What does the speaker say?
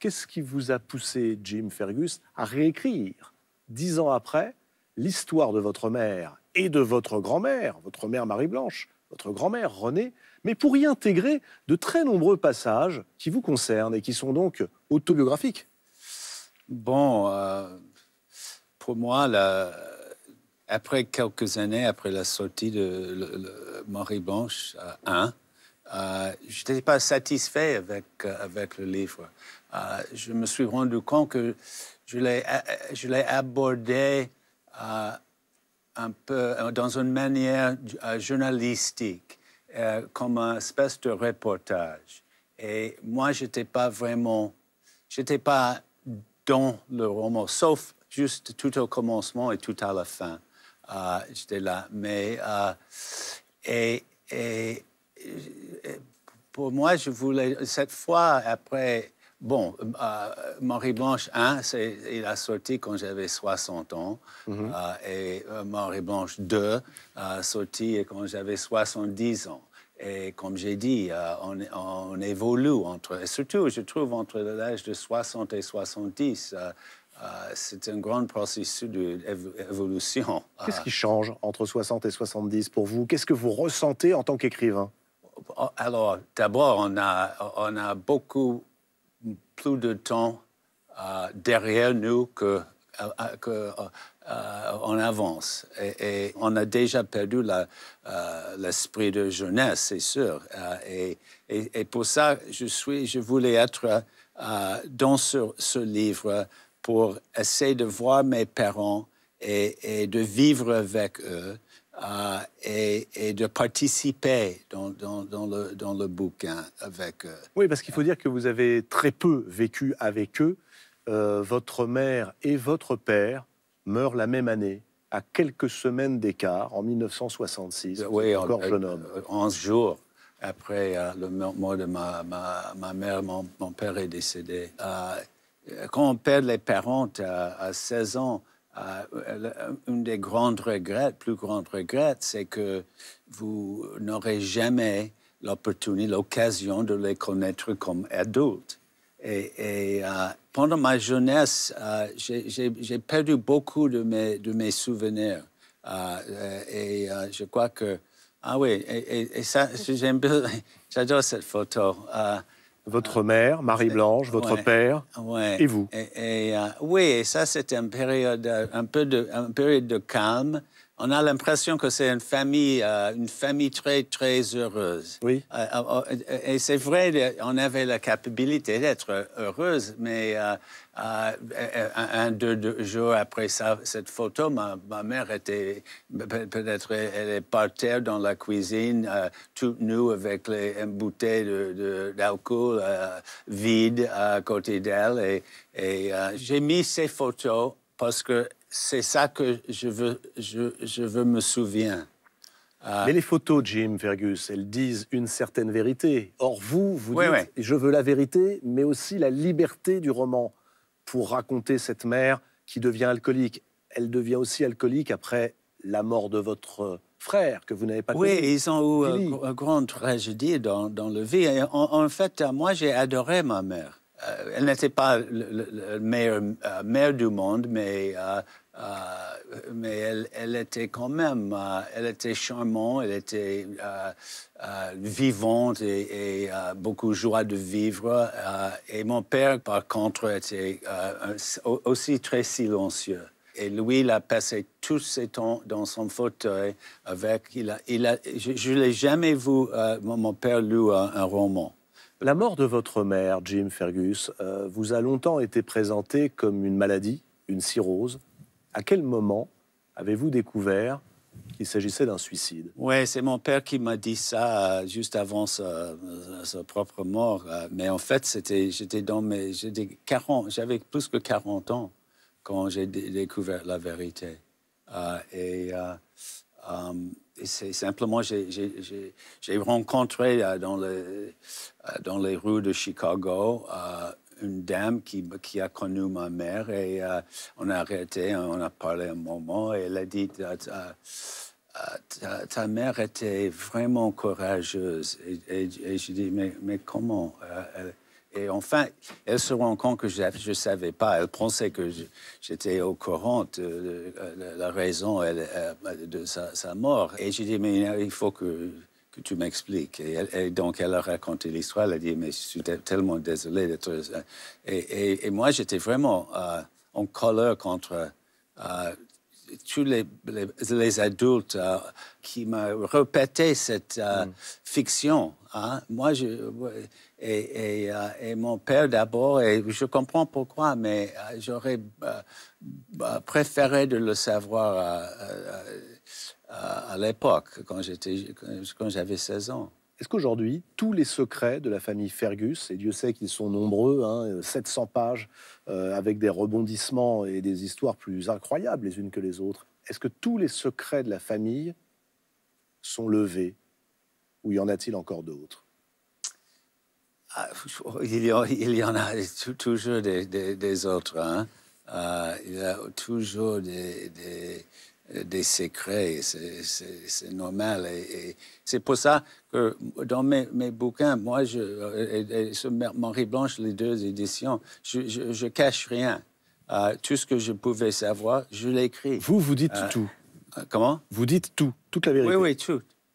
Qu'est-ce qui vous a poussé, Jim Fergus, à réécrire, dix ans après, l'histoire de votre mère et de votre grand-mère, votre mère Marie-Blanche, votre grand-mère Renée, mais pour y intégrer de très nombreux passages qui vous concernent et qui sont donc autobiographiques Bon, euh, pour moi, après quelques années, après la sortie de Marie-Blanche 1, euh, euh, je n'étais pas satisfait avec, euh, avec le livre. Euh, je me suis rendu compte que je l'ai abordé un peu dans une manière journalistique, comme une espèce de reportage. Et moi, je n'étais pas vraiment, je pas dans le roman, sauf juste tout au commencement et tout à la fin. j'étais là. Mais, et pour moi, je voulais, cette fois, après, bon, euh, Marie-Blanche 1, hein, il a sorti quand j'avais 60 ans, mhm. euh, et euh, Marie-Blanche 2 a sorti quand j'avais 70 ans. Et comme j'ai dit, on, évolue entre, et surtout, je trouve, entre l'âge de 60 et 70. c'est un grand processus d'évolution. Qu'est-ce qui change entre 60 et 70 pour vous Qu'est-ce que vous ressentez en tant qu'écrivain alors, d'abord, on a, on a beaucoup plus de temps euh, derrière nous que, euh, euh, avance. Et, on a déjà perdu l'esprit de jeunesse, c'est sûr. Et, et, pour ça, je, suis, je voulais être dans ce, livre pour essayer de voir mes parents et, de vivre avec eux euh, et, de participer dans, le, bouquin avec eux. Oui, parce qu'il faut dire que vous avez très peu vécu avec eux. Euh, votre mère et votre père meurent la même année, à quelques semaines d'écart, en 1966. Oui, encore euh, jeune homme. 11 jours après le mort de ma, mère, mon, père est décédé. quand on perd les parents à, à 16 ans, euh, euh, une des grandes regrets, plus grandes regrets, c'est que vous n'aurez jamais l'opportunité, l'occasion de les connaître comme adultes. Et, euh, pendant ma jeunesse, j'ai perdu beaucoup de mes, de mes souvenirs. et je crois que... Ah oui, et, ça, J'adore cette photo votre mère, Marie-Blanche, votre père et vous. Et, euh, oui, et ça, c'était une période, euh, un peu de, une période de calme on a l'impression que c'est une famille, euh, une famille très, très heureuse. Oui. Euh, euh, et c'est vrai, on avait la capacité d'être heureuse, mais un, deux, deux, jours après ça, cette photo, ma, mère était, peut-être, elle est par terre dans la cuisine, toute nue avec les, une bouteille d'alcool vide à côté d'elle. Et, et j'ai mis ces photos parce que c'est ça que je veux, je, veux me souvenir. Euh, mais les photos, Jim Fergus, elles disent une certaine vérité. Or, vous, vous dites, je veux la vérité, mais aussi la liberté du roman pour raconter cette mère qui devient alcoolique. Elle devient aussi alcoolique après la mort de votre frère que vous n'avez pas Oui, ils ont eu une grande tragédie dans, le vie. en fait, moi, j'ai adoré ma mère. Euh, elle n'était pas la meilleure euh, mère du monde, mais, euh, mais elle, était quand même, elle était charmante, elle était vivante et, beaucoup joie de vivre. et mon père, par contre, était aussi très silencieux. Et lui, il a passé tous ses temps dans son fauteuil avec. Il a, je ne l'ai jamais vu, mon père lu un roman. La mort de votre mère, Jim Fergus, euh, vous a longtemps été présentée comme une maladie, une cirrhose. À quel moment avez-vous découvert qu'il s'agissait d'un suicide Oui, c'est mon père qui m'a dit ça euh, juste avant sa, euh, propre mort. mais en fait, j'étais dans mes, j'avais plus que 40 ans quand j'ai découvert la vérité. et c'est simplement, j'ai rencontré euh, dans, les, euh, dans les rues de Chicago euh, une dame qui, a connu ma mère et on a arrêté, on a parlé un moment et elle a dit ta, mère était vraiment courageuse. Et, et, dis « mais, mais comment et enfin, elle se rend compte que je ne savais pas. Elle pensait que j'étais au courant de, la raison de sa, mort. Et j'ai dit, mais il faut que, tu m'expliques. Et, donc, elle a raconté l'histoire. Elle a dit, mais je suis tellement désolé d'être... Euh, et, moi, j'étais vraiment euh, en colère contre... Euh, tous les, adultes euh, qui m'ont répété cette euh, mm. fiction. Hein. Moi, euh, et, mon père d'abord, et je comprends pourquoi, mais j'aurais préféré de le savoir à l'époque, quand j'avais 16 ans. Est-ce qu'aujourd'hui, tous les secrets de la famille Fergus, et Dieu sait qu'ils sont nombreux, 700 hein, euh, pages, euh, avec des rebondissements et des histoires plus incroyables les unes que les autres, est-ce que tous les secrets de la famille sont levés Ou y en a-t-il encore d'autres ah, il, y en a toujours des, autres. Hein. Euh, il y a toujours des euh, des secrets. C'est normal. Et, c'est pour ça que dans mes, bouquins, moi, je, euh, et, sur Marie Blanche, les deux éditions, je, cache rien. Euh, tout ce que je pouvais savoir, je l'écris. Vous, vous dites tout. Comment Vous dites tout, toute la vérité. Oui, oui, tout.